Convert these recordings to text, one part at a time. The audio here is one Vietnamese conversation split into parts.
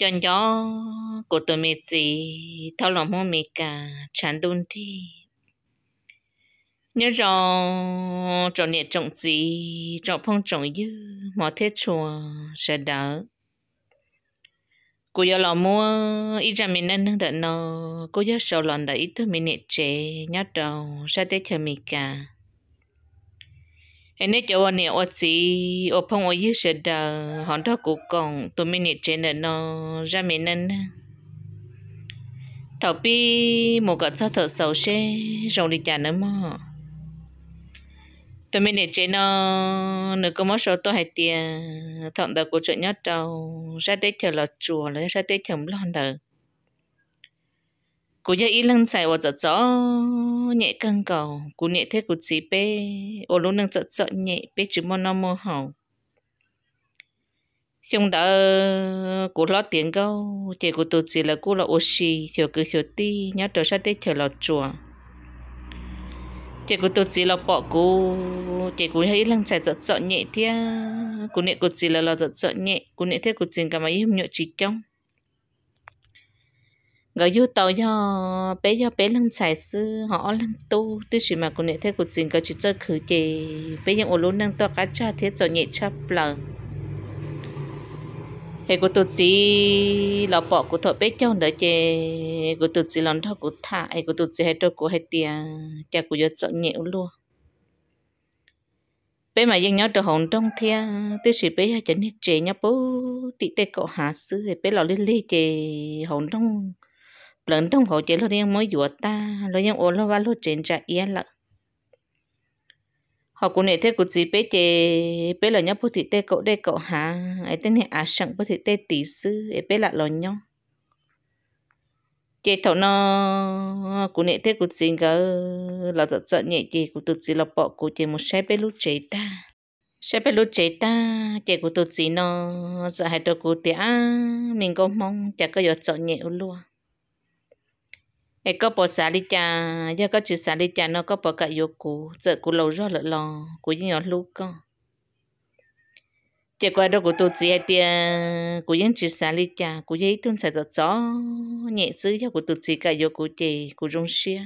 dọn gió của tôi mệt gì thao lòng mong mệt cả chán đun thi nhớ rõ trò nhẹ trọng gì trò phong trọng dư mỏ thế chùa sẽ đỡ cô giờ lò mua ít ra mình nên đợi nó cô giờ sau lòng đợi ít thứ mình nhẹ chế nhớ đầu sẽ tới chờ mình cả em nói cho anh nè ở chị ở phòng ở dưới sẽ đờ hòn đó cố còn tụi mình nè trên là nó ra mình nên thảo bi một cái sao thở sầu xe rồng đi chả nữa mà tụi mình nè trên nó nó có mất số tôi hay tiền thằng đó cố chuyện nhất đâu ra tết chờ là chùa lấy ra đây chờ lon đời cô giờ ít lần xài vào chợ chó nhẹ căng cầu cô nhẹ thế cô chỉ bé ô lúc nâng chợ chợ nhẹ bé chỉ mò nó mò hậu chúng ta cô lo tiền câu chỉ cô tự chỉ là cô là ô xì thiểu cứ thiểu ti nhớ trở sát tết chờ lọt chùa chị cô tôi chỉ là bỏ cô chị cô thấy lăng xài giật sợ nhẹ thia cô nệ cô chỉ là lo giật sợ nhẹ cô nệ thế cô chỉ cả mấy hôm nhựa chỉ trong gỡ du tàu do bé do bé lăng xài sư họ lăng tu tư chỉ mà cũng nệ thấy cuộc xin có chỉ chơi khử chè bé những ô lú năng to cá cha thế rồi nhẹ chắp lờ hệ của tổ chức lọ bỏ của thợ bé cho đỡ chè của tụt gì lon thọ của thả hệ của tổ chức hay trâu của hay tia cha của giờ sợ nhẹ luôn bé mà dân nhớ đồ hồn trong thia tư sĩ bé cho nên chè nhớ bố tị tê cậu hạ sư bé lọ lên lê chè hồn trong lần trong hồ chế lo riêng mới dùa ta lo riêng ôn lo va lo trên trả yên lợ họ cũng nể thế cũng gì bé chế bé là nhau bút thị tê cậu đây cậu hả ấy tên này à sẵn bút thị tê tỷ sư ấy bé là lo nhau chế thầu nó cũng nể thế cũng gì gỡ là giật giật nhẹ chế cũng tự gì là bọ, cũng chế một xe bé lúc chế ta xe phải lúc chế ta chế của tụt gì nó giờ hai đồ của tía mình có mong chả có giọt sợ nhẹ luôn ai có bỏ xả đi cha giờ có chữ xả đi cha nó có bỏ cả vô cụ giờ cụ lâu rõ lợn lò cụ nhỏ lúc con chỉ qua đó cụ tôi chỉ tia cụ yên chỉ xả đi cha cụ giấy tuân xả giọt gió nhẹ dữ cho cụ tôi chỉ cả vô cụ chỉ cụ rung xia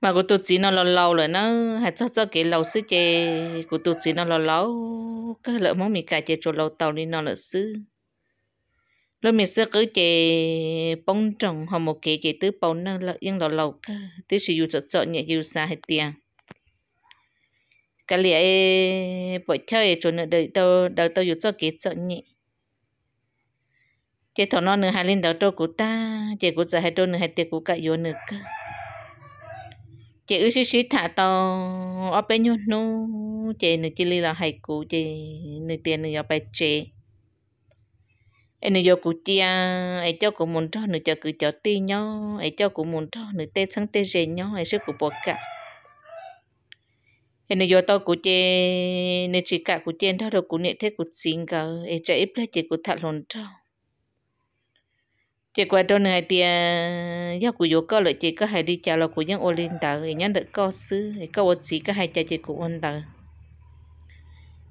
mà cụ tôi chỉ nó lâu lâu rồi nó hay cho cho cái lâu xứ chè cụ tôi chỉ nó lâu lâu cái lợn món mình cà chè cho lâu tàu đi nó lợn xứ lúc mình sẽ cứ chế bông trồng hoặc một cái chế tứ bông nó là yên lò lầu ừ. tứ sử dụng sợ nhẹ dùng xa hết tiền cái lẽ bỏ chơi cho nó đợi tao đợi tao dùng cho kế sợ nhẹ chế thọ nó nữa hai lên đầu trâu của ta chế của giờ hai trâu nữa hai tiệc của cả vô nữa cơ chế ư xí xí thả tao ở bên nhau nó chế nữa chỉ là hai cụ chế nữa tiền nữa ở bên chế em giờ cụ chia ấy cho cụ muốn cho nữ cho cứ cho ti nhau ấy cho cụ muốn cho nữ tê sang tê rèn nhau ấy sẽ cụ bỏ cả em giờ tao cụ chê nữ chỉ cả cụ chê đó rồi cụ nhẹ thế cụ xin cả ấy chạy ít lấy chỉ cụ thật lồn cho chỉ qua đó này thì à, do cụ vô cơ lợi chỉ có hai đi chào là cụ nhân ô lên tờ ấy nhắn được co xứ ấy có ô chỉ có hai cha chỉ cụ ôn tờ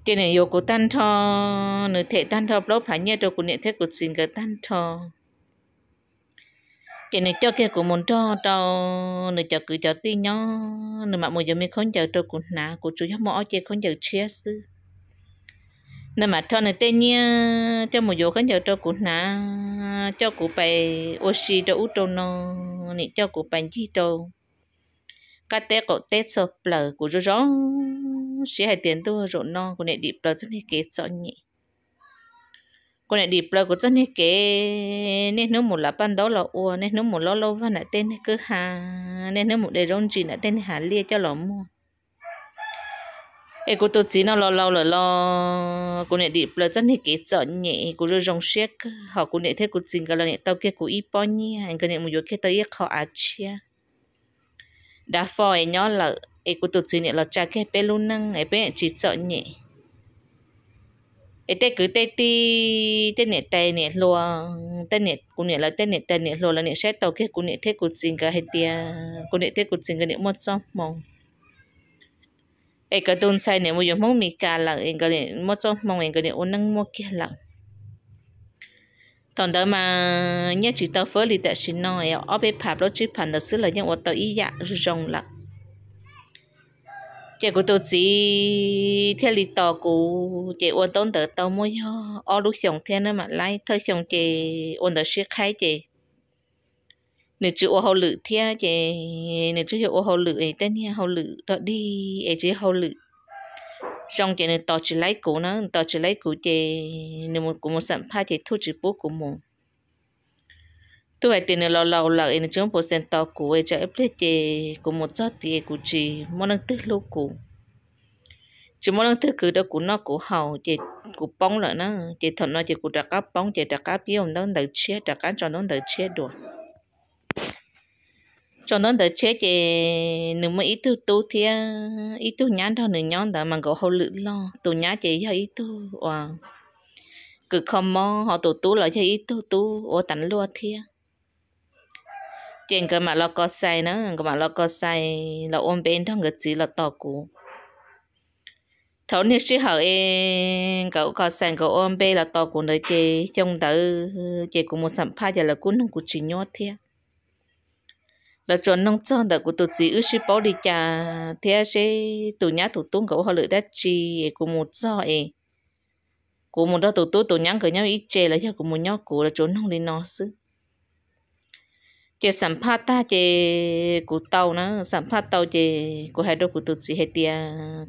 cho này yêu của tan thọ nữ thể tan thọ lâu phải nhớ đồ của niệm thế của xin cái tan thọ cho nên cho kia của môn cho cho nữ cho cứ cho tin nhó nữ mà muốn giờ mình không chờ cho của nà của chú cho mọi chuyện không chờ chia sư nên mà cho nữ tên nhá cho một chỗ không chờ cho của nà cho của bài oxy cho út cho nó nữ cho của bài chi đâu, cái té cổ té sập lở của chú rõ chỉ hai tiền tu rồi non của này điệp bờ chân thì kế cho nhỉ của này điệp bờ của chân thì kế nên nếu một là ban đó là ua nên nếu một lo lâu văn lại tên cứ hà nên nếu một để rong chỉ lại tên hà lia cho lò mua ấy cô tôi chỉ nó lo lâu là lo của này điệp bờ chân thì kế cho nhỉ của rồi rong xiếc họ của này thế cô chính cái là này tao kia cô ít bao nhiêu anh cái này một chỗ kia tao ít khó ăn chia đã phơi nhỏ lợn e cô tự xin nhẹ là cha cái bé luôn năng e bé chỉ sợ nhẹ e tê cứ tê ti tê nhẹ tê nhẹ lùa tê nhẹ cũng nhẹ là tê nhẹ tê nhẹ lùa là nhẹ sẽ tàu cái cũng nhẹ thế cô xin cả hết tia cũng nhẹ thế cô xin cả nhẹ một xong mong e cái tuần sai nhẹ mua mong mì cà là e cái nhẹ một xong mong e cái nhẹ ôn năng mua kia lặng còn đó mà nhớ chỉ tao phớ thì tại xin nói ở bên pháp đó chỉ phản đó xứ là nhớ ô tao ý dạ rồng lặng chế của tôi chỉ thế li tò của chế ôn tốn tờ tàu mua cho ô lúc sáng thế nữa mà lại thơ sáng chế ôn tờ sẽ khai chế, nếu chú ô hậu lự thế chế nếu chú ô hậu lự ấy tên nha hậu lự đó đi ấy chứ hậu lự xong chế nếu tò chỉ lấy cũ nó tò chỉ lấy cũ chị nếu một cũng một sản pha chị thu chỉ bố của mình tôi phải tiền lâu lâu là em chúng bố sen tàu cũ ấy cho em lấy chị một giọt tiền của chị muốn năng tức lúc cũ chỉ muốn năng tức cứ đó của nó của hậu chị của bóng lại nó chị thằng nó chị của đặc cá bóng chị đặt cá biết không nó đợi chết đặc cá cho nó đợi chết được cho nên đợi chết chị nếu mà ít tu tu thì ít tu nhãn đó nữa nhãn đó mà có hậu lự lo tu nhãn chị hay ít tu wow cứ không mò họ tu tu lại cho ít tu tu ở tận luôn thiệt chèn cái mà lo có sai nữa cái mà lo có sai là ôm bên thằng cái gì là to cũ thấu như sĩ hậu em cậu có sang cậu ôm bê là to của nơi chê trong tử chê của một sản pha giờ là cuốn có chỉ nhót thế là chọn nông dân đã của tụt sĩ ước sĩ bảo đi cha thế sẽ tụi nhá tụt tung cậu họ lựa đất chi của một do em của một đó tụt tụt tụi nhát cậu nhau ít chê là cho của một nhóc của là chọn nông đi nó sư chế sản phát ta chế của tàu nó sản phát tàu chế của hai đôi của tụt gì hết tia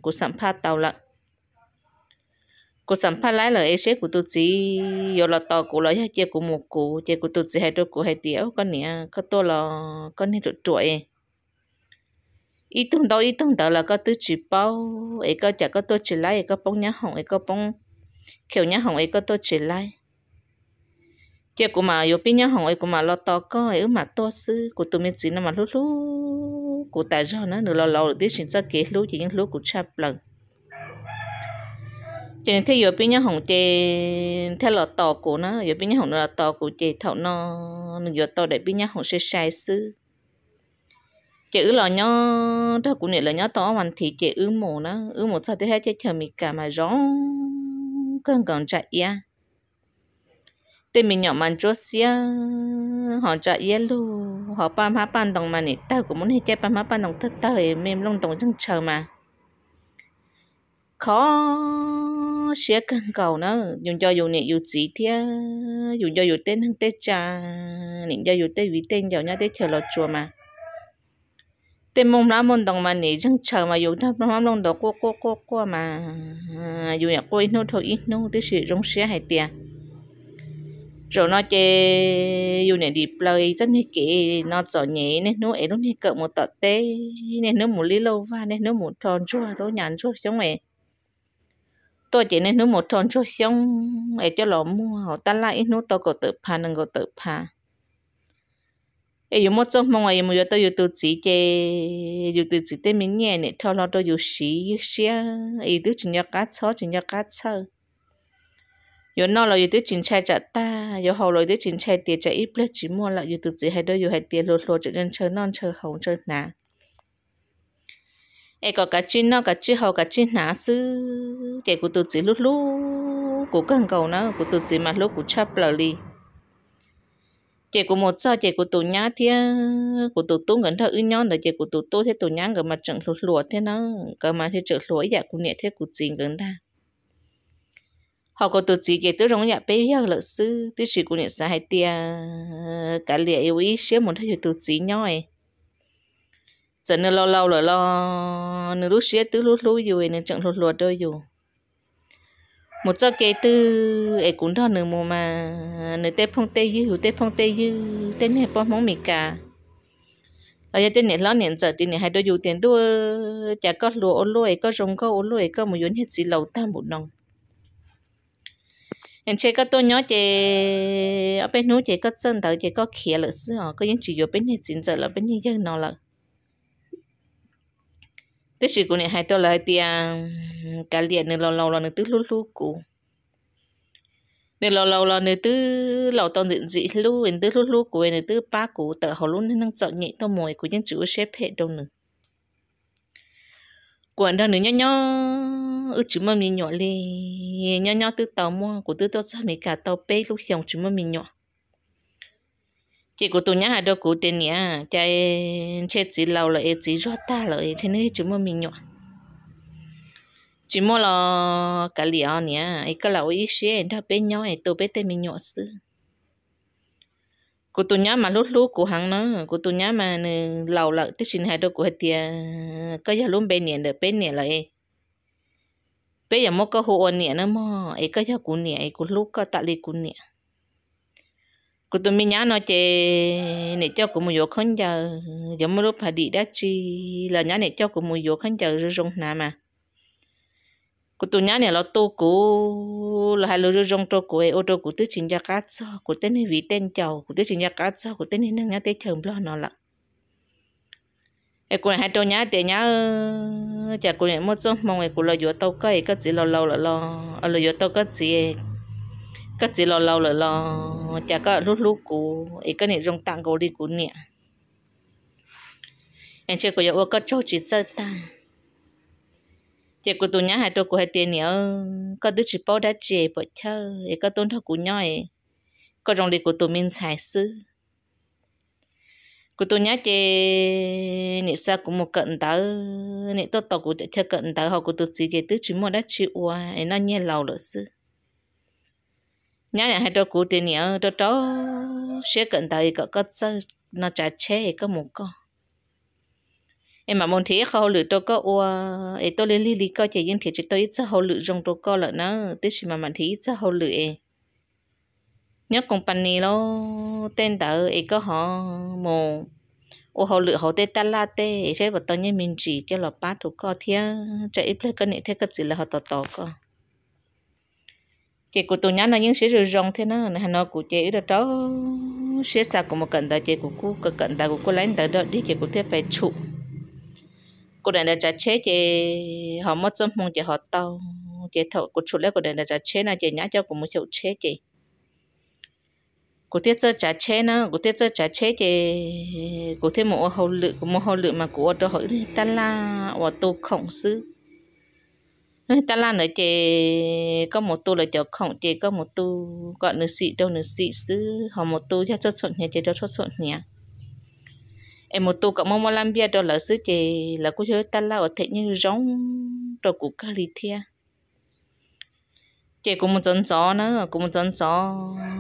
của sản phát tàu lận của sản phát lái là ấy sẽ của tụt gì giờ là tàu của lái chế của một của chế của tụt gì hai đôi của hai tia con nè có to là con nè được tuổi ý tưởng đó ý tưởng đó là có tứ chỉ bao ấy có chả có tôi chỉ lái ấy có bông nhá hồng ấy có bông kiểu nhá hồng ấy có tôi chỉ lái chế của mà yo pin nhau hồng ấy của mà lo to có ấy mà to sư của tụi mình chỉ nó mà lú lú, của tại do nó nửa lo lo để sinh ra kế lú chỉ những lú, của chạp lần cho nên thấy yo pin nhau hồng chế theo lo to của nó yo pin nhau hồng lo to của chế thấu nó nửa yo to để pin nhau hồng sẽ sai sư chế ứ lo nhau đó cũng nửa là nhau to hoàn thì chế ứ mồ nó ứ mồ sao thế hết chế chờ mình cả mà rõ cần còn chạy ya tê mình nhỏ mà chốt xia họ chạy luôn, họ ba má ban đồng mà nè tao cũng muốn hết chơi ba má ban đồng tất tao thì mềm lông đồng chẳng chờ mà khó xia cần cầu nữa, dùng cho dùng nè dùng gì thia dùng cho dùng tên hưng tết cha nè cho dùng tê vì tên giàu nhá tết chờ lọt chùa mà tên mông lá mông đồng mà nè chẳng chờ mà dùng tháp má lông đồng cô cô cô cô mà dùng nhà quay ít nô thôi ít nô tê xịt rong xia hay tiền rồi nó chơi dù này đi play rất như kỹ nó sợ nhẹ nên nó ấy lúc này cỡ một tọt tê nên nó một lý lâu và nên nó một tròn chua nó à, nhàn chua xong ấy tôi chỉ nên nó một tròn chua xong ấy cho lò mua họ ta lại nó tôi có tự phà nâng có tự phà ấy dù một trong mong ấy một tôi dù tôi chỉ chơi dù tôi chỉ tên mình nhẹ này thôi lo tôi dù xí xí ấy tôi chỉ nhớ cá sót chỉ nhớ cá sót yo nó là yo tới chính trai cha ta yo hầu là tới chính trai tiệt cha ít lết chỉ mua là yo tự chỉ hay đôi yo hai tiệt lột lột cho nên chơi non chơi hồng chơi nà ai có cả chín nó cả chi hầu cả chi nà sư tiệt của tự chỉ lút lút của cần cầu nó của tự chỉ mà lúc của chắp lời li. chị của một sao chị của tổ nhá thế, của tổ tu gần thợ ư nhon là chị của tổ tu thế tổ nhá gần mặt trận lụt lụa thế nó gần mà thế trợ lụa dạ của nhẹ thế của gì gần ta họ có tự chức cái tôi rong nhà bây giờ lợn sư tôi chỉ cũng nhận sai hai tia cả lệ yêu ý xíu muốn thấy tự chức nhoi, giờ nó lâu lâu rồi lo nó lúc xíu tôi lúc lúc rồi nó chẳng lột lột đâu rồi một cho cái tư ấy cũng đó nữa mà nữa tép phong tê dư tép phong tê dư tên này bao món mì cả ở đây tên này lo nền giờ tên này hai đôi dù tiền tôi chả có lúa ôn lôi có rong có ôn lôi có một yến hết gì lâu ta một nòng nên chơi các tôi nhớ chơi ở bên núi chơi các dân tộc chơi có khía lợi sư họ có những chỉ ở bên này chính giờ là bên này dân nào là tức sự của này hai tôi là tia cái liền nên lâu lâu là nên tức lú lú cũ nên lâu lâu là nên tức lâu tao diện dị lú nên tức lú lú cũ nên tức ba cũ tự họ luôn nên năng chọn nhị tao mồi của những chữ xếp hệ đâu nữa quần đâu nữa nhó nhó ư ừ, chú mà mình nhỏ lì nhỏ nhỏ từ tàu mua của từ tàu sao mình cả tàu bê lúc xong chỉ mà mình nhỏ chị của tôi nhá hai đôi cụ tên nhá chạy chết chỉ lâu là chỉ rót ta rồi thế nên chú mà mình nhỏ Chú mua là cả liều nhá ấy cái lâu ít xíu đã bên nhau ấy tôi bên tên mình nhỏ xứ cô tôi nhớ mà lúc lúc của hàng nó cô tôi nhớ mà lâu lợ tức sinh hai đôi của hết tiền có giờ luôn bên nhện được bên nhện lại bây giờ mất cái ôn nè nó mà ấy cái cháu cún nè ấy cún lúc cái tạ li cún nè cô tụi mình nhá nói chơi nè cháu cún một vô khăn giờ giờ mới lúc phải đi đã chi là nhá nè cháu cún một vô khăn giờ rồi rong nà mà cô tụi nhá nè lo tu cú là hai lô rồi rong trâu cú ấy ô trâu cú tứ chính gia cát sao cú tên này vị tên chầu cú tứ chính gia cát sao cú tên này năng nhá tên chồng lo nó lận ai cũng hai trâu nhá tiền nhá chả cũng những một số mong ai cũng lo vừa tàu cái cái chỉ lò lò lò, lo à lo gió tàu cái chỉ, cái chỉ lò lò lò, lo chả có lúc lúc cũ ai cái này rong tặng cô đi cũng nhẹ anh chơi của yêu cái trâu chỉ chơi ta chỉ của tôi nhá hai trâu của hai tiền nhá, có đứa chỉ bao đã chè bỏ chơi ai có tôn thọ của nhau ai có rong đi của tôi mình xài xứ cụ tôi nhớ chị nị sa cũng một cận tớ nị tôi tỏ cụ chơi cận tớ họ cụ tôi chỉ cái tứ chúng mua đã chịu à ấy nó nhẹ lầu lỡ sư nhớ là hai đôi cụ tiền nhớ đôi đó sẽ cận tớ có có sơ nó trả chế có một con em mà muốn thế họ lựa tôi có ua ấy tôi lấy lý lý coi chỉ riêng thế chỉ tôi ít sao lựa trong tôi có lợn nó tứ chúng mà mình thế ít họ lựa nhớ company lo tên đỡ ấy có họ mồ ô họ lựa họ tên ta la tê ấy sẽ vào tao như mình chỉ cho là ba thủ co thia chạy ít cái này thế cái gì là họ tọt tọt co chị của tôi nhắn nó những sẽ rồi rong thế nó là nó của chị đó đó sẽ sao của một cận ta chị của cô cái cận ta của cô lấy tới đó đi chị của thế phải trụ cô đàn đã trả chế chị họ mất tâm mong chị họ tao chị thọ của chủ lấy cô đàn đã trả chế là chị nhá cho của một chỗ chế chị cụ tiết cho chả chế nó cụ tiết cho chả chế thì cụ thêm một hậu lự của một hậu lự mà của ở hỏi người ta là ở tu khổng sư người ta là nữa thì có một tu là cho khổng thì có một tu gọi nữ sĩ đâu nữ sĩ sư họ một tu cho cho chuẩn nhà thì cho cho chuẩn nhà em một tu cộng mong làm bia đó là sư thì là cô chơi ta là ở thế như giống rồi cụ cali thia chị cũng muốn chọn chó nữa cũng muốn chọn chó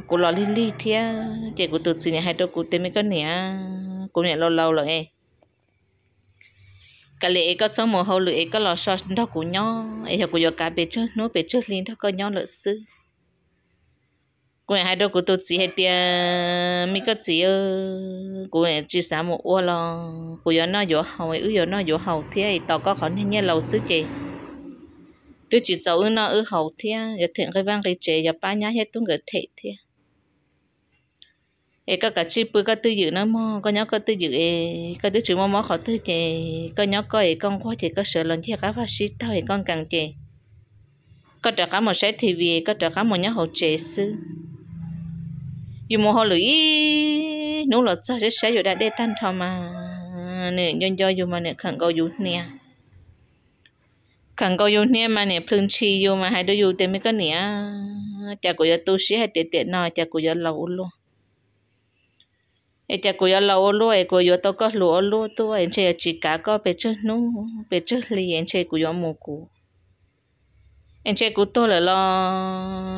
cô lo li li thế, chị cũng tự xin nhà hai đứa cũng tìm mấy cái nè cô nhận lâu lâu rồi cái cả lệ có cho mồ hôi lệ có lò sợ đó cũng nhó em học cũng giờ cả bề trước nó bề trước liền đó có nhó lợi sư cũng hai đứa cô tự chỉ hai tia mấy cái chỉ ơ cũng chỉ xả một ô lo cũng giờ nó giờ hầu ấy giờ nó giờ hầu thế thì tao có khó nhớ lâu sư chị tôi chỉ cháu ư nó ư hậu thế, giờ thiện cái vang cái trẻ giờ ba nhá hết tôi người thể thế, ê các cả chi bữa các tư dự nó mò có nhóc các tư dự ê các đứa chịu mò mò khó tư chè có nhóc có ê con quá chè có sợ lần thia các phát sĩ tao ê con càng chè có trả cá một sái thì vì có trả cá một nhớ hậu trẻ sư dù mò họ lưỡi nỗ lực cho sẽ sẽ dù đã đê tan thọ mà nè nhân do dù mà nè khẳng cầu dù nè ขังก็อยู่เนี่ยมาเนี่ยพึ่งชีอยู่มาให้ดูอยู่เต็มไม่ก็เนี่ยจากกูจะตู้ชีให้เตะเตะหน่อยจากกูจะเราอุ้ลูไอ้จากกูจะเราอุ้ลูไอ้กูจะตัวก็หลัวลูตัวเอ็นเชยจิกาก็ไปเชื่อนู้ไปเชื่อลีเอ็นเชยกูยอมมูกูเอ็นเชยกูโตเลยล่ะ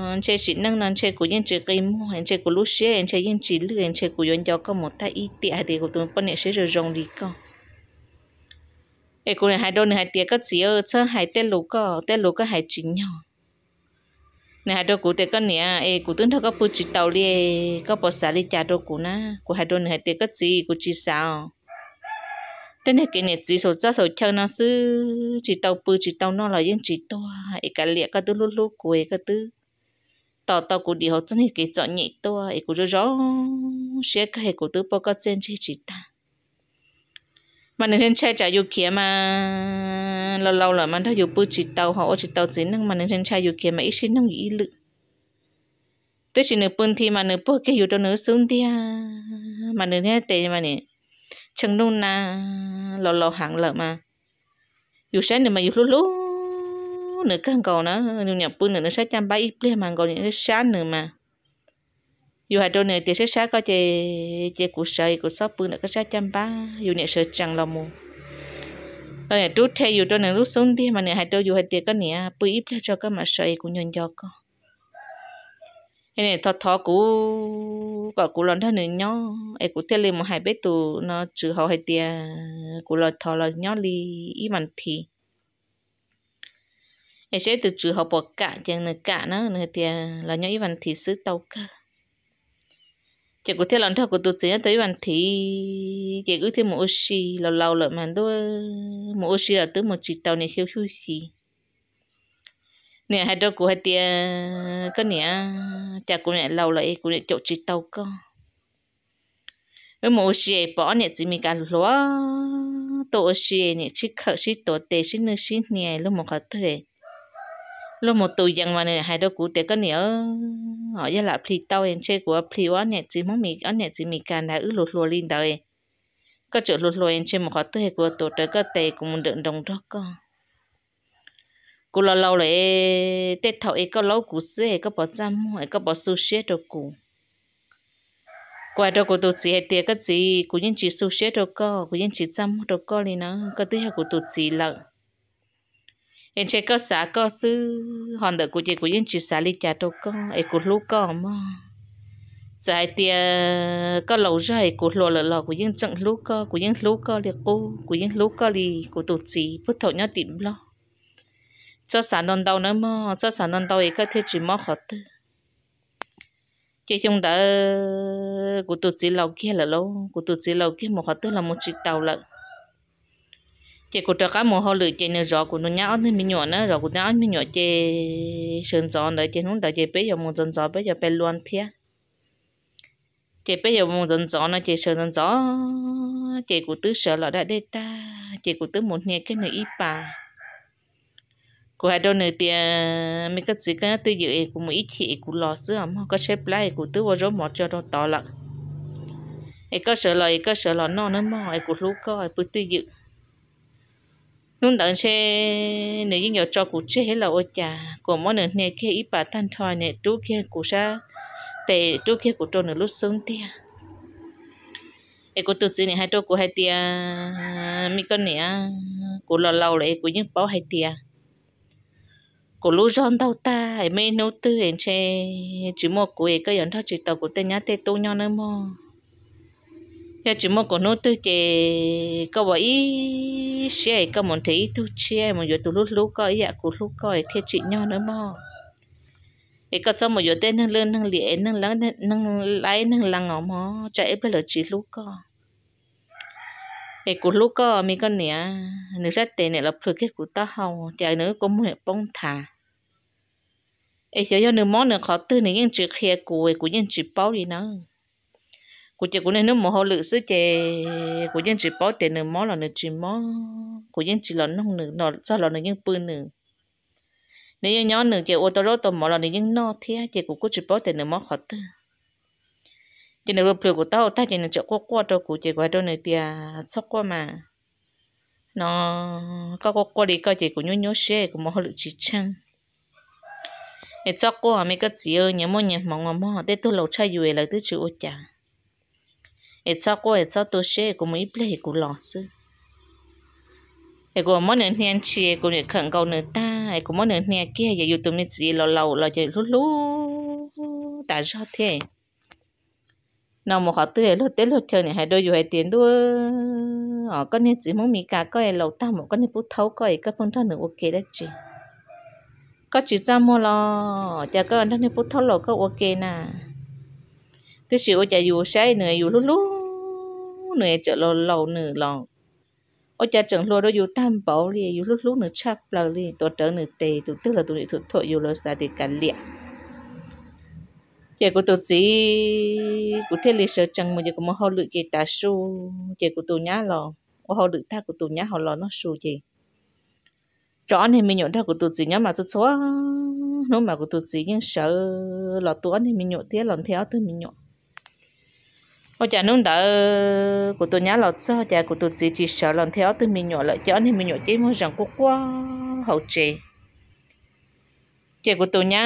เอ็นเชยสินั่งนั่นเชยกูยังเจอไก่มูเอ็นเชยกูรู้เชี่ยเอ็นเชยยังจีเลือเอ็นเชยกูย้อนยอก็หมดตาอีเตะเดี๋ยวกูตัวปนเนี่ยเชยจะรองดีก็ ai cũng hai đôi này hai tiệc cất gì ơ chứ hai tên lú có tên lú có hai chín nhau, này hai đôi cụ tiệc cất nè ai à? cụ tưởng thằng có bút chỉ tàu đi có bỏ xả đi chả đôi cụ na cụ hai đôi này hai tiệc cất gì cụ chỉ sao tên này cái này chỉ số ra số chơi nó sư chỉ tàu bự chỉ tàu nó là những chỉ to ai cả liệt cả tư lú lú cụ ai cả tư tàu tàu cụ đi học chân thì cái chọn nhị to ai cụ rõ rõ sẽ cái cụ tư bao cái chân chỉ chỉ ta mà nên trên chai chả dù kia mà lâu lâu là mà thôi dù bự chỉ tàu họ chỉ tàu chỉ nâng mà nên trên chai dù kia mà ít xin nông ý lự tức chỉ nửa bưng thì mà nửa bơ cái dù đó nửa xuống đi à mà nửa thế tệ mà nè chẳng nôn na lâu lâu hàng lợ mà dù sáng thì mà dù lú lú nửa cái hàng cầu nó nửa nhập bưng nửa nửa sáng trăm bay ít ple mà còn nửa sáng nữa mà dù hai đôi này thì sẽ sáng có chơi chơi cuộc sợi cuộc sáp bưng đã cái sáng chăm ba dù ờ, này sợ chẳng là mù rồi này rút theo dù đôi này rút xuống đi mà này hai đôi dù hai tiệc có nè bự ít cho các mà sợi cũng nhon cho co. cái này thọ thọ cũ có cũ lần thân này nhó ấy cũ tiền liền một hai bếp tù nó trừ hậu hai tiền cũ lần thọ là nhó li ít mặn thì ấy sẽ từ trừ hậu bỏ cả chẳng là cả nó nữa tiền là nhó ít mặn thì xứ tàu cơ chị cứ thế lần thao của tôi chỉ tới bàn thì chị cứ thế một xì lâu lâu lại mà tôi một xì là tới một chỉ tàu này kêu kêu gì, nè hai đứa của hai tia cái nè chả của nè lâu lại của nè chỗ chỉ tàu cơ với một xì bỏ nè chỉ mình cả lúa tổ xì nè chỉ khờ chỉ tổ tê chỉ nước chỉ nè lúc một khờ thế lúc một tuổi dân mà này hai đứa cụ tế có nhớ ờ, họ giờ là phi tao em chơi của phi quá nhẹ chỉ mong mì ở nhẹ chỉ mì càn đã ướt lột lột lên đời có chỗ lột lột em chơi một họ tới của tổ tới có tề cùng đựng đồng đó con cụ lâu lâu lại e, tết thọ ấy có lâu cụ sẽ có bỏ trăm ấy có bỏ sushi đồ cụ qua đó cụ tổ chỉ hay tiệc cái gì cụ nhân chỉ sushi đồ co cụ nhân chỉ trăm đồ co thì nó có tới hay của tổ chỉ lợn em chơi có xã có sư hòn đợt của chị của những chị xã đi chả đâu có ai của lũ có mà giải tia có lâu rồi của lò lò lò của những trận lũ có của những lũ có liệt ô của những lũ có lì của tụt gì phút thầu nhớ tìm lo cho sản non đầu nữa mà cho sản non đầu ấy có thể chỉ mò khó tư chị chúng ta của tụt gì lâu kia là lâu của tụt gì lâu kia một khó tư là một chị tàu lợn chị cụ trò cá mồ hôi lười chị nữa rõ của nó nhau thì mình nhỏ nữa rõ của nhau mình nhỏ chị sơn gió nữa chị không đợi chị bây giờ muốn sơn gió bây giờ bên luôn thia chị bây giờ muốn sơn gió nữa chị sơn sơn gió chị cụ tứ sợ là đã đây ta chị cụ tứ muốn nghe cái này ít bà cô hai đôi nữ thì mình cái gì cái tôi dự của một ít chị của lò sữa mà có xếp lại của tôi vào rốt một cho nó to lận ấy có sợ là ấy có sợ là nó nó mò ấy của lúc có ấy bự dự nung đằng xe nửa những nhỏ cho cụ chế hết là ô chả của món nửa này kia ít bà tan thoi nè tú kia cụ sa tệ tú kia cụ trôn nửa lúc xuống tia em cụ tụt này hai trâu cụ hai tia mi con nè cụ lò lâu lại cụ những bảo hai tia cụ lú rón đâu ta em mê nấu tư em xe chỉ một cụ ấy cái nhận thao chỉ tàu cụ tên nhát tê tu nhau nữa mò cho chỉ mong còn nô tư chè có bỏ ý xe có muốn thấy tu chia mà giờ tu lúc lúc coi dạ cụ lúc coi thiết chị nhau nữa mò, cái cái xong mà giờ tên nâng lên nâng lệ nâng lăng nâng lái nâng lăng ngõ mò, chạy bây giờ chỉ lúc coi cái cô lúc coi mì con nè nữ sát tên này là phơi cái cụ ta hầu chạy nữa cũng muốn bông thả ấy giờ giờ nữ món nữa khó tư này nhưng chỉ khe cụ ấy cũng nhưng chỉ bao gì nữa cô chị cũng nên nước mồ hôi lựu sứ chè cô dân chỉ bỏ tiền nửa mó là nửa chỉ mó cô dân chỉ là nó không nửa nó sao là nửa những bự nửa nếu như nhỏ nửa chè ô tô rốt tôm mỏ là nửa những no thia chè của cô chỉ bỏ tiền nửa mó khó tư chè nửa bự của tao ta chè nửa chỗ qua qua đâu cô chè qua đâu nửa tia sóc qua mà nó có có qua đi coi chè của nhớ nhớ xe của mỏ lự chỉ chăng để cho cô à cái gì ơi nhớ mua nhớ mong mong họ tôi lâu chơi vui là tôi chịu chả echa ko echa to she ko mi ple ko lo su e ko mo nen hian chi ko ne khang ko ne ta e ko mo nen hian kia giờ youtube mình chỉ lo lo lo je lu lu ta cho thế nào mà họ tươi lo tê lo chơi này hay đôi dù hay tiền đua họ ờ, có nên chỉ muốn mì cá coi lẩu ta một có nên phút thấu coi các phong thân được ok đấy chị có chỉ ra mua lo chả có anh thân phút thấu lẩu có ok nè thế chị ôi chả dù say nữa dù lú lú nữa chợ lò lầu nữa lòng ở cha chồng lò đó dù tam bảo liền dù lúc lúc nữa chắp lò liền tổ trở nữa tề tổ tức là tổ nữ thuộc thọ dù lò xa thì cả liệt giờ cô tổ chỉ cô thế lịch sử chẳng mà giờ cô mà họ lựa cái ta su giờ cô tổ nhá lò họ lựa ta cô tổ nhá họ lò nó su gì cho anh thì mình nhộn ra của tụt gì nhá mà tụt số nếu mà của tụt gì nhưng sợ là tụi anh thì mình nhộn thế lần theo tôi mình nhộn họ chả nung đỡ của tôi nhá lọt sao chả của tôi chỉ chỉ sợ lần theo từ mình nhỏ lại chở nên mình nhỏ chỉ mới rằng quốc quá hậu trì chả của tôi nhá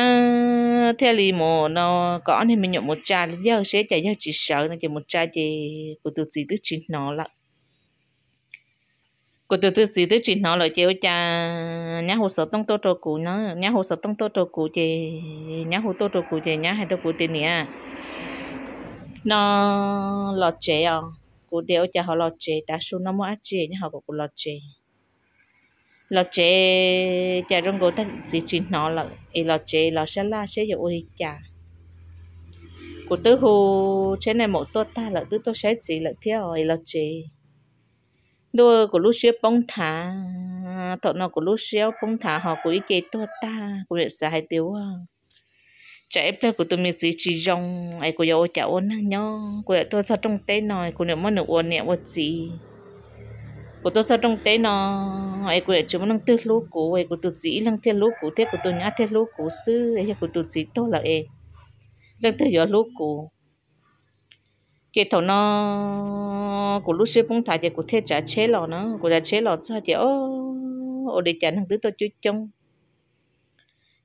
theo lì mồ nó có nên mình nhỏ một trà giờ sẽ chạy giờ chỉ sợ nên chỉ một trà chỉ của tôi chỉ tức chỉ nó lại của tôi tôi chỉ tức chỉ nó lại chả chả nhá hồ sơ tông tô tô cũ nó nhá hồ sơ tông tô tô cũ chả nhá hồ tô tô cũ chả nhá hai tô cụ tiền nè nó lo chế à cô đéo cho họ lo chế ta số nó mua chế nhưng họ cũng lo lọt chế lọt chế cha trong cụ ta chỉ chín nó là ý lo chế lo sẽ là sẽ dụ đi cha cô tứ hồ trên này một tốt ta là tứ tôi sẽ chỉ là theo ý lo chế đôi của lúc xưa bông thả thọ nó của lúc xưa bông thả họ của ý chế tốt ta của việc xài tiêu à chạy ple của tôi mình chỉ chỉ rong ai của yêu chảo nó nhó của tôi sao trong tế nó của nếu mà nó uốn nẹo vật gì của tôi sao trong tế nó ai của chúng nó năng tư lú cũ ai của tôi chỉ năng thiết lú cũ thiết của tôi nhát thiết lú cũ sư ai của tôi chỉ tôi là ai năng tư dõi lú cũ cái thằng nó của lúc xếp bông thải thì của thiết trả chế lò nó của trả chế lò sao thì ô ô để trả năng tư tôi chú trông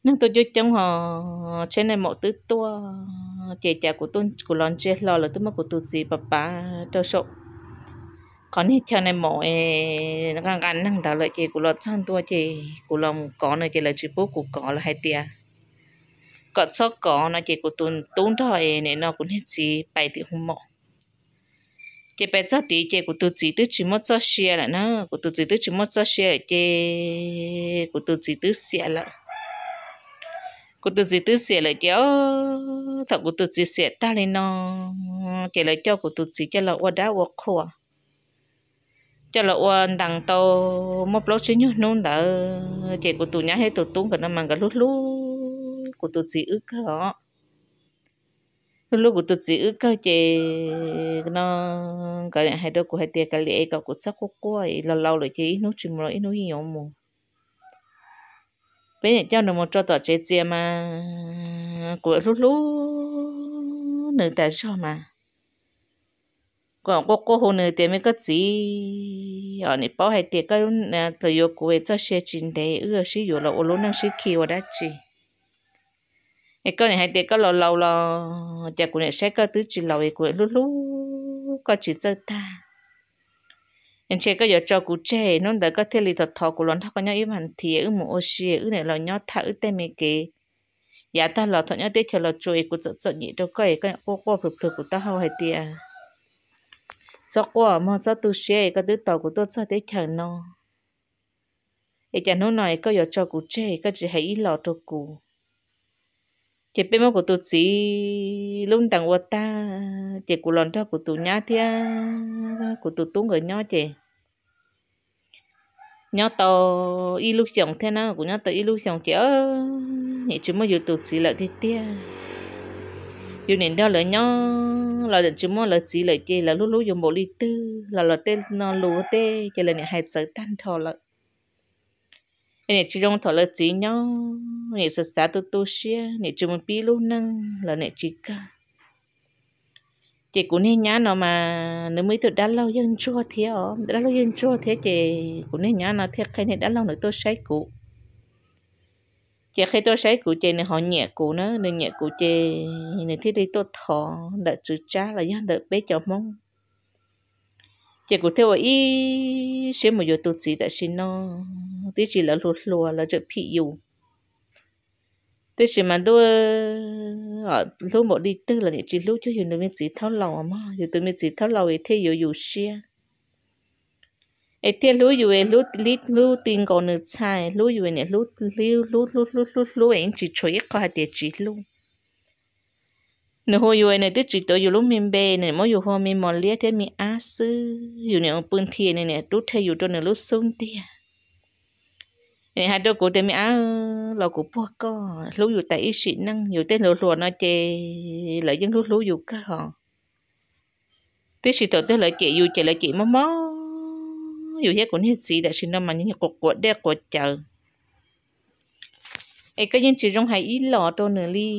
nhưng tôi cho trong họ trên này một tứ to, chè chè của tôi của lon chè lò là tôi mà của tôi gì bà bà cho sổ còn hết cho này mỏ nó càng gắn thằng đó lại chè của lọt sang tua chè của lòng cỏ này chè là chữ bố của cỏ là hai tia còn sót cỏ nó chè của tôi tốn thôi này nó cũng hết gì bài thì không mỏ chế bài cho tí chế của tôi chỉ tôi chỉ mất cho xe là nó của tôi chỉ tôi chỉ mất cho xe chế của tôi chỉ tức xe là cô tôi chỉ tự xẻ lại cho thật của tôi chỉ xẻ ta lên nó chỉ lại cho của tôi chỉ cho là qua đá qua khô cho là qua đằng to mốc lót chứ nhú nôn đỡ chỉ của tôi nhá hết tôi tung cả nó mang cả lút lút của tôi chỉ ức đó lúc của tôi chỉ ước cái chị nó cái này hai đứa của hai tia cái này cái của sắc của cô ấy lâu lâu rồi chị nó chìm rồi nó hiểu mù bây giờ cho nó một cho tỏ chế chia mà của lú lú nữ tại sao mà còn cô cô hồ nữ tiền mới có gì ở nè bảo hay tiền cái nè tự do của cho xe chín thế ưa sử dụng là ô lô năng sử khi vào đó chị cái con này hay tiền cái lâu lâu là chả của này sẽ có tứ chỉ lâu của lú lú có chỉ cho ta nên chỉ có giờ cho cụ trẻ nó đã có thể lì thật thọ của lớn thắc có nhau im hẳn thì ư một ô xì ư này là nhau thả ư tên mì cái, giá ta là thọ nhau tết chờ là chuối của sợ sợ nhị đâu có cái cô cô phật phật của ta hầu hay tiệt cho qua mà cho tu xe cái đứa tàu của tôi cho tết chờ nó ấy chẳng hôm nay có giờ cho cụ trẻ có chỉ hãy lọ cho cụ chế bên mà của tụt sĩ luôn tặng vật ta chế của lòn cho của tụt nhá thia của tụt tung ở nhó chế nhó to y lúc chồng thế nào của nhó to y lúc chồng chế ơ nhỉ chúng mà dù tụt sĩ lại thế tia dù nên đó là nhó là định chúng mà là sĩ lại chế là lúc lúc dùng bộ ly tư là là tên nó lúa tê chế là nhỉ hai sợ tan thò lại nên chỉ trong thò là sĩ nhó nè sợ xã tu tu xia nè chụp một pi luôn nâng là nè chỉ ca. chị cũng nên nhá nó mà nếu mới từ đã lâu yên chua thế ó đã lâu yên chua thế chị cũng nên nhá nó thế khai này đã lâu nữa tôi say cụ chị khi tôi say cụ chị này họ nhẹ cụ nè, nên nhẹ cụ chị này thế đi tôi thọ đã chữ cha là dân đợi bé cho mong chị cụ theo ý xem một giờ tôi chỉ đã xin nó tí chỉ là lùa lùa là chữ phi dụng thế chỉ mà tôi ở ờ, ờ, lúc một đi tư là những chỉ lúc chứ hiểu mình chỉ tháo lầu mà hiểu tụi mình chỉ tháo lầu thì hiểu hiểu xe ấy thế lúc hiểu ấy lúc lít lúc tiền còn nữa sai lúc hiểu này lúc lưu lúc lúc lúc lúc lúc anh chỉ chơi có hai tiền chỉ lúc nếu hồi hiểu này tôi chỉ tôi hiểu lúc mình bê này mỗi hiểu hôm mình mòn lia thế mình á sư hiểu này ông bưng thiền này này lúc thấy hiểu tôi này lúc sung tiền nên hai đứa cụ thì mẹ áo, à, lò cụ bua có lú dù tại ít sĩ năng nhiều tên lúa lúa nó chè lại dân lú lú dù cả họ tí sĩ tổ tới lại chị dù chị lại chị mó mó dù hết cũng hết xị đại xịn nó mà những cột cột đe cột chờ ấy cái những chuyện trong hai ít lọ cho nửa ly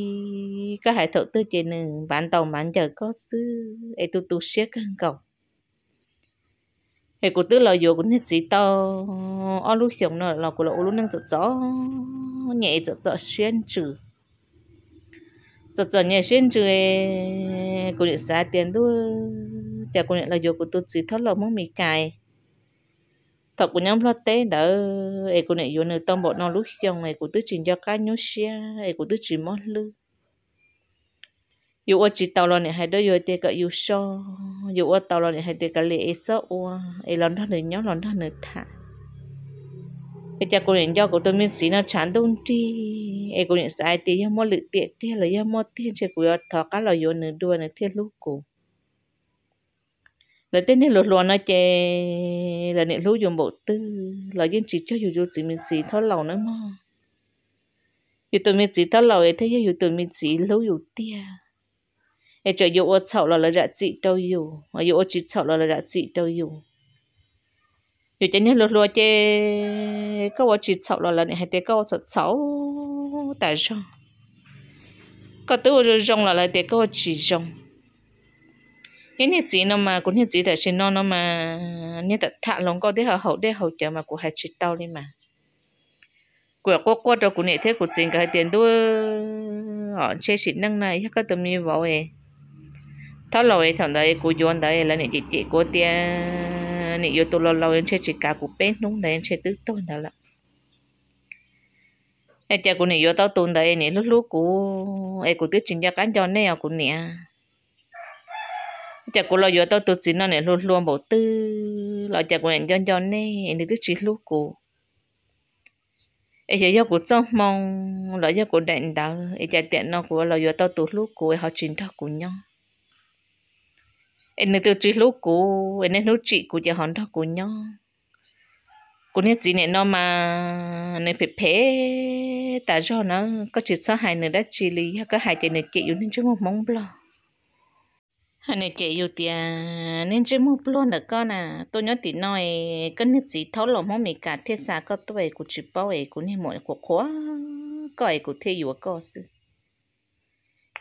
cái hai thợ tư chị nửa bán tàu bán chờ có sư ấy tu tu xếp căng cầu cái cụ tư lo vô cũng hết gì to ở lúc xong nó là cụ lo lúc năng giật rõ nhẹ giật rõ xuyên trừ giật rõ nhẹ xuyên trừ cụ điện xá tiền đua chả cụ điện là vô cụ tư chỉ thoát lò muốn mì cài thật của nhóm lo tế đỡ ấy cụ này vô nơi tông bộ nó lúc xong ấy cụ tư chỉ cho cá nhốt xe ấy cụ tư chỉ mót lư tao tao lo lo 有我知道了，你还得有这个有说，有我到了你还得个来说我，哎，让他能鸟，让他能谈。ai cha cô nhận cho cô tôi miễn phí nó chán đông đi ai cô nhận sai tiền yếm mua lự tiền tiền là yếm mua tiền chỉ cô thọ cá lo yếm nửa đuôi nửa tiền lúc cô là tên này lột loạn nó chè là nửa lú dùng bộ tư là dân chỉ cho dù dù chỉ miễn phí thọ lầu nữa mà dù tôi miễn phí thọ lầu ấy thấy dù tôi miễn phí lú dù tiền chậu chậu chậu là là là là là là là là mà này lúa chỉ 也就有我操了了日子都有，我有我只操了了日子都有。有今天落落的，跟我只操了了，你还得跟我说操，但是，个对我就用了了，得跟我只用。những nhật gì nó mà cũng nhật gì tại xin nó nó mà nhật tại thả lòng có để họ hậu để hậu chờ mà cũng hai chỉ tao đi mà của cô cô đâu cũng nhật thế của chính cái tiền đua họ chơi xịn năng này các tầm như vậy thao lâu ấy thằng đấy cô yon đấy là nị chị chị cô tia nị yo tu lâu lâu em chơi chị cả cô bé núng đấy em chơi tứ tôn đó là em chơi cô này yo tao tôn đấy này lúc lúc cô em cô tứ chính cho cán cho nè cô nị chả cô lo yo tao tu chính nó nè luôn luôn bảo tư lo chả cô em cho cho nè em tứ chính lúc cô ấy giờ của trong mong lo giờ của đại đạo ấy chạy tiện nó của lo giờ tao tụt lúc của họ truyền thọ của nhau em nữa tôi chỉ lúc cũ em nên lúc chị của giờ hòn đó của nhau của nên chị này nó mà nên phải phê tại do nó có chuyện sao hai nữa đã chỉ lý có hai chị này chị yêu nên chứ một mong blo hai này chị yêu thì nên chứ một blo nữa con à tôi nhớ thì nói cái nên chị thấu lòng mong mình cả thiết xa có tuổi của chị bao ấy của nên mọi cuộc khóa coi của thế yêu có sự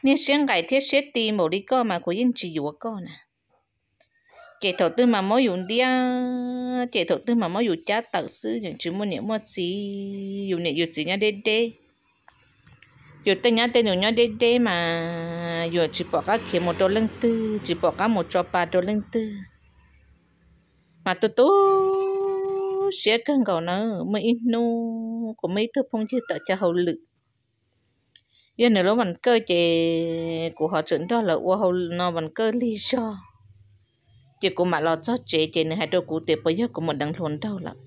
nên sáng ngày thiết sẽ tìm một đi con mà của yên chị yêu con à chế thổ tư mà mỗi dùng đi à chế thổ tư mà mỗi dùng cha tạo sư những chữ mua niệm mua chỉ dùng niệm dùng gì nhá đê đê dùng tên nhá tên dùng nhá đê đê mà dùng chỉ bỏ các kia một đôi lưng tư chỉ bỏ các một cho ba đôi lưng tư mà tôi tôi sẽ cần cầu nó mới in nu của mấy thứ phong chứ tạo cho hậu lực giờ nếu nó bằng cơ chế của họ trưởng đó là hậu nó vẫn cơ lý do chỉ có mà lo cho chế chế nữa hai đôi cụ tiệp bây giờ có một đằng thuần đâu lắm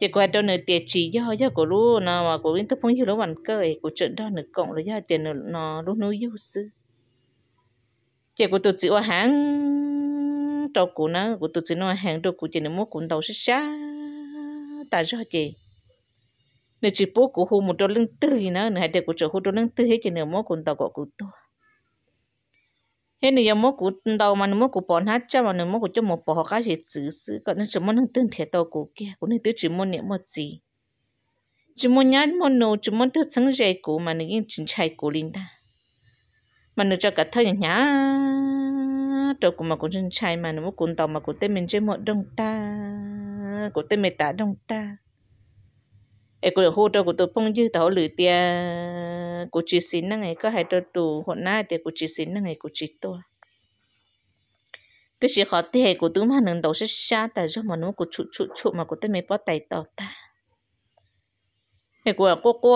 chỉ có hai đôi nữa tiệp chỉ do do của lu nó mà của liên tục phong như lúa bàn cơi của trận đó nữa cộng là do tiền nữa nó lu nuôi yêu sư chỉ có tụt chịu hàng trâu cụ nó của tụt chịu nó hàng trâu cụ chỉ nữa mua cũng đầu sẽ xa tại do chị nếu chỉ bố của hồ một đôi lưng tư thì nó nữa hai đôi của chỗ hồ đôi lưng tư hết chỉ nữa mua cũng đầu của cụ tôi thế này mua cụ đầu mà mua cụ bọn hát cha mà mua cụ cho một bỏ cái gì chữ sự còn nó chỉ muốn tương thiệt đầu cụ kia cũng nên tự chỉ muốn niệm một gì chỉ muốn nhát muốn nô chỉ muốn tự sáng dậy cụ mà nó yên chính chạy cụ linh ta mà nó cho cả thơ nhá đầu cụ mà cũng chính chạy mà nó mua cụ đầu mà cụ tên mình chơi một đông ta cụ tên mình ta đông ta ai cũng hỗ trợ của tôi phong dư tàu lử tia của chị xin năng ấy có hai trợ tù na tia của chị xin năng ấy của chị tôi cái gì khó thì của tôi mà nâng đầu sẽ xa tại do mà nó của chụ chụ chụ mà của tôi mới bắt tay tàu ta ai của cô cô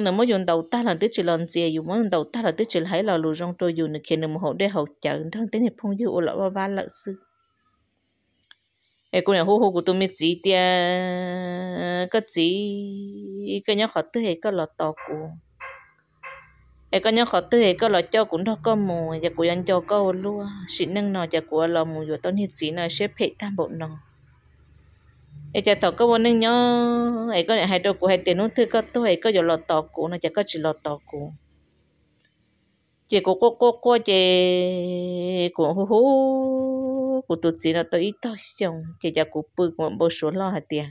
nếu mà dùng ta là tôi chỉ làm gì dùng mà đầu ta là tôi chỉ lấy là lù rong tôi dùng được mà họ để họ chở thằng tiếng này phong dư ô lọ ba ba lợn cái này hô hô của tôi mới chỉ tia ờ, cái chỉ cái nhóc họ tư hệ cái lọt tàu của cái con nhóc họ tư cái lọt cho cũng đâu có mù giờ của anh cho câu luôn chỉ nâng nọ giờ của lò mù rồi tôi hết chỉ là xếp hệ tam bộ nọ cái giờ tàu có bọn nâng nhó cái này hai đầu của hai tiền nút thứ có tôi cái giờ lọt tàu của nó giờ có lọt tàu của chị của cô cô cô chị của hú ô cụ tụt gì nó tôi ít xong cái cho cụ bự của bố số lo hạt tiền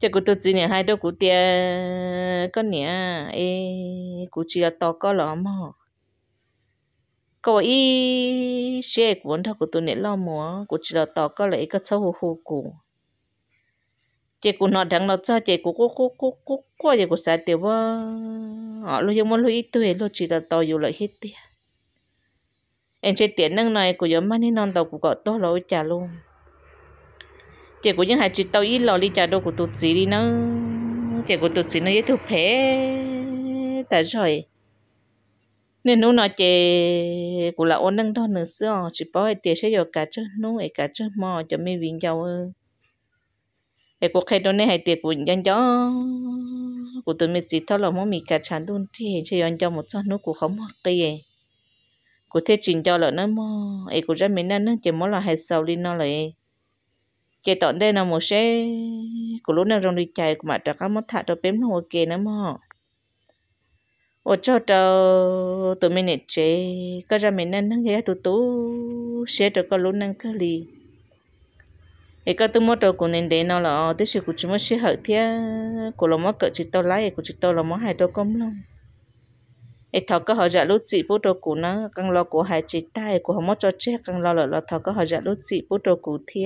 cái cụ tụt gì nè hai đứa cụ tiền có nè ê cụ chỉ là to có lắm mà có ý xe vốn thôi của tôi nè lo mua của chỉ là tao có lẽ cái sâu hồ cụ chị cũng nó rằng nó cho cái cũng cô cô cô cũng có cái cũng sai tiêu vợ họ lúc giờ muốn lúc ít tuổi lúc chỉ là tao dù lại hết tiền em sẽ tiền năng này của giống mắt non đầu của cậu tốt lỗi trả luôn chị của những hạt chị tao ít lò đi trả đồ của tụt gì đi nó chị của tụt gì nó dễ thuộc phế tại rồi nên nó nói chị của là ôn năng thôi nữa xưa chị bảo tiền sẽ giờ cả chứ nó ấy cả chứ mò cho mấy viên giàu ơ ấy của khai đó này hay tiền của dân cho, của tụi mình chỉ tao là món mì cả chán luôn thì chỉ cho một số nó của không hoặc cái gì cô thấy trình cho lợn nó mà, ấy cô ra mình nó chỉ muốn là hết sau lên nó lại chỉ tận đây là một xe cô lúc nào rong đi chạy của mặt trạc mất thả cho bếm nó ok nó mò ô cho cho tụi mình nè chơi, các ra mình nó nghe tụi tú xe cho con lúc năng cơ lì ấy có tụi mất đầu của nên đến nó là tức là cô chỉ muốn sẽ hở thia cô làm mất cỡ chỉ tao lái cô chỉ tao làm mất hai đôi công luôn ai thọ có họ dạ lúc chị bút đồ cũ nó càng lo của hai chị tay của họ mất cho chết càng lo lợ lo thọ có họ dạ lúc chị bút đồ cũ thế.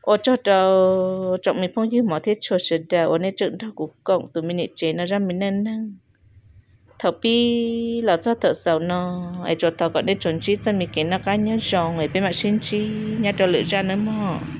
ô cho đầu trọng mình phong như mỏ thiết cho sự đào ô nên trưởng thọ của cộng tụi mình chế nó ra mình nên năng thọ pi là cho thợ sầu nó ai cho thọ còn nên chuẩn chi cho mình cái nó cá nhớ giòn người bên mặt xin chi nhà cho lựa ra nữa mà